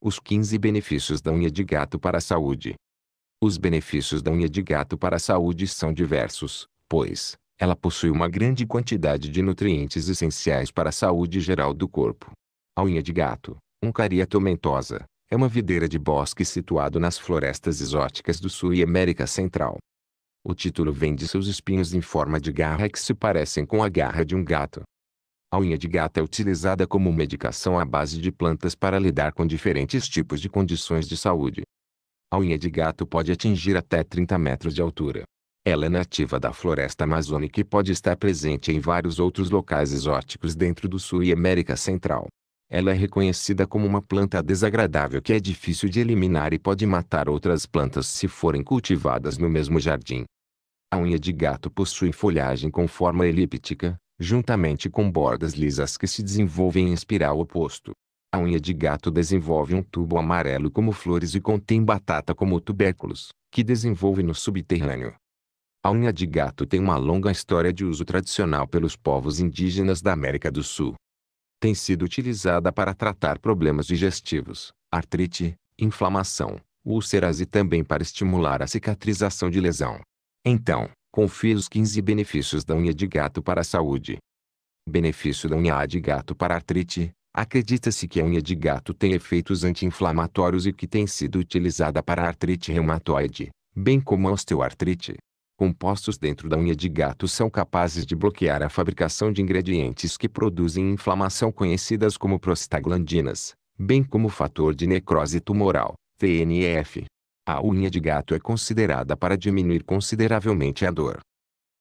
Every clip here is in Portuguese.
Os 15 benefícios da unha de gato para a saúde. Os benefícios da unha de gato para a saúde são diversos, pois ela possui uma grande quantidade de nutrientes essenciais para a saúde geral do corpo. A unha de gato, Uncaria tomentosa, é uma videira de bosque situado nas florestas exóticas do Sul e América Central. O título vem de seus espinhos em forma de garra que se parecem com a garra de um gato. A unha de gato é utilizada como medicação à base de plantas para lidar com diferentes tipos de condições de saúde. A unha de gato pode atingir até 30 metros de altura. Ela é nativa da floresta amazônica e pode estar presente em vários outros locais exóticos dentro do Sul e América Central. Ela é reconhecida como uma planta desagradável que é difícil de eliminar e pode matar outras plantas se forem cultivadas no mesmo jardim. A unha de gato possui folhagem com forma elíptica, juntamente com bordas lisas que se desenvolvem em espiral oposto. A unha de gato desenvolve um tubo amarelo como flores e contém batata como tubérculos, que desenvolve no subterrâneo. A unha de gato tem uma longa história de uso tradicional pelos povos indígenas da América do Sul. Tem sido utilizada para tratar problemas digestivos, artrite, inflamação, úlceras e também para estimular a cicatrização de lesão. Então, Confie os 15 benefícios da unha de gato para a saúde. Benefício da unha de gato para a artrite. Acredita-se que a unha de gato tem efeitos anti-inflamatórios e que tem sido utilizada para a artrite reumatoide, bem como a osteoartrite. Compostos dentro da unha de gato são capazes de bloquear a fabricação de ingredientes que produzem inflamação conhecidas como prostaglandinas, bem como fator de necrose tumoral, TNF. A unha de gato é considerada para diminuir consideravelmente a dor.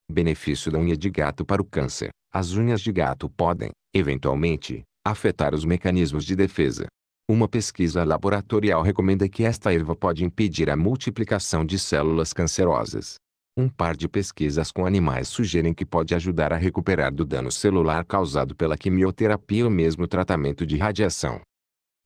Benefício da unha de gato para o câncer. As unhas de gato podem, eventualmente, afetar os mecanismos de defesa. Uma pesquisa laboratorial recomenda que esta erva pode impedir a multiplicação de células cancerosas. Um par de pesquisas com animais sugerem que pode ajudar a recuperar do dano celular causado pela quimioterapia ou mesmo tratamento de radiação.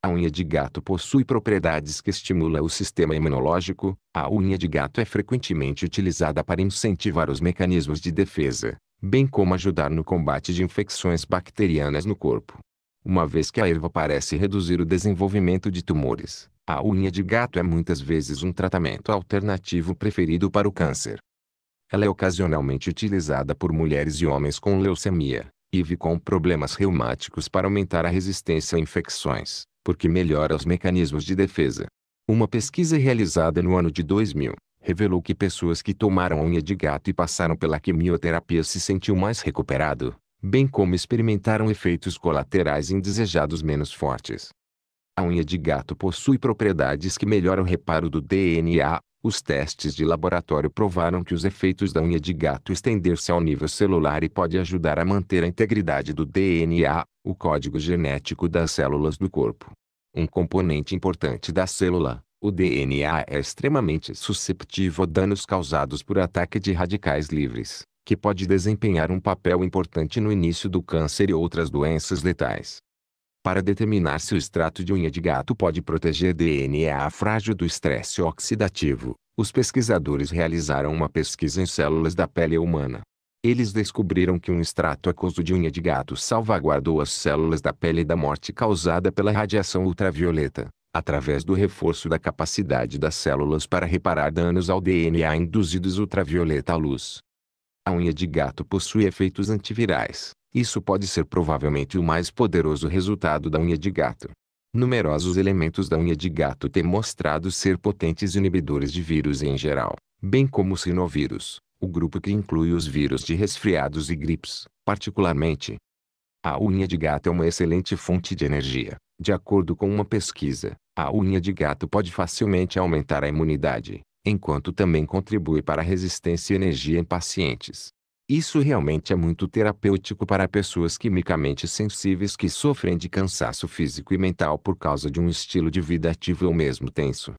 A unha de gato possui propriedades que estimula o sistema imunológico. A unha de gato é frequentemente utilizada para incentivar os mecanismos de defesa, bem como ajudar no combate de infecções bacterianas no corpo. Uma vez que a erva parece reduzir o desenvolvimento de tumores, a unha de gato é muitas vezes um tratamento alternativo preferido para o câncer. Ela é ocasionalmente utilizada por mulheres e homens com leucemia, IV com problemas reumáticos para aumentar a resistência a infecções porque melhora os mecanismos de defesa. Uma pesquisa realizada no ano de 2000 revelou que pessoas que tomaram unha de gato e passaram pela quimioterapia se sentiam mais recuperado, bem como experimentaram efeitos colaterais indesejados menos fortes. A unha de gato possui propriedades que melhoram o reparo do DNA os testes de laboratório provaram que os efeitos da unha de gato estender-se ao nível celular e pode ajudar a manter a integridade do DNA, o código genético das células do corpo. Um componente importante da célula, o DNA é extremamente susceptível a danos causados por ataque de radicais livres, que pode desempenhar um papel importante no início do câncer e outras doenças letais para determinar se o extrato de unha de gato pode proteger DNA frágil do estresse oxidativo, os pesquisadores realizaram uma pesquisa em células da pele humana. Eles descobriram que um extrato aquoso de unha de gato salvaguardou as células da pele da morte causada pela radiação ultravioleta, através do reforço da capacidade das células para reparar danos ao DNA induzidos ultravioleta à luz. A unha de gato possui efeitos antivirais. Isso pode ser provavelmente o mais poderoso resultado da unha de gato. Numerosos elementos da unha de gato têm mostrado ser potentes inibidores de vírus em geral, bem como o sinovírus, o grupo que inclui os vírus de resfriados e gripes, particularmente. A unha de gato é uma excelente fonte de energia. De acordo com uma pesquisa, a unha de gato pode facilmente aumentar a imunidade, enquanto também contribui para a resistência e energia em pacientes. Isso realmente é muito terapêutico para pessoas quimicamente sensíveis que sofrem de cansaço físico e mental por causa de um estilo de vida ativo ou mesmo tenso.